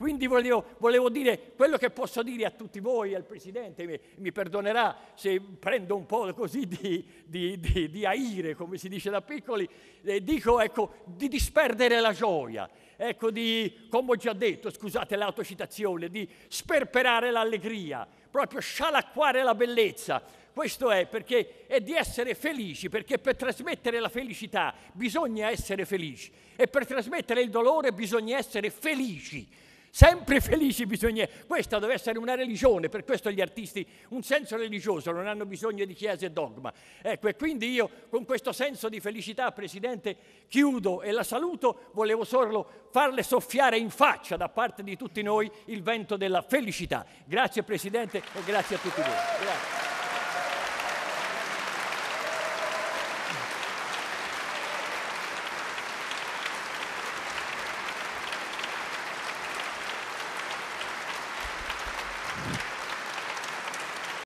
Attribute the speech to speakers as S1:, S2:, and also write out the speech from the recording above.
S1: Quindi volevo, volevo, dire quello che posso dire a tutti voi, al Presidente, mi, mi perdonerà se prendo un po' così di, di, di, di, aire, come si dice da piccoli, eh, dico ecco, di disperdere la gioia, ecco, di, come ho già detto, scusate l'autocitazione, di sperperare l'allegria, proprio scialacquare la bellezza, questo è perché è di essere felici, perché per trasmettere la felicità bisogna essere felici e per trasmettere il dolore bisogna essere felici sempre felici bisogna... Questa deve essere una religione, per questo gli artisti un senso religioso, non hanno bisogno di chiese e dogma. Ecco, e quindi io con questo senso di felicità, Presidente, chiudo e la saluto, volevo solo farle soffiare in faccia da parte di tutti noi il vento della felicità. Grazie Presidente e grazie a tutti voi.
S2: Grazie.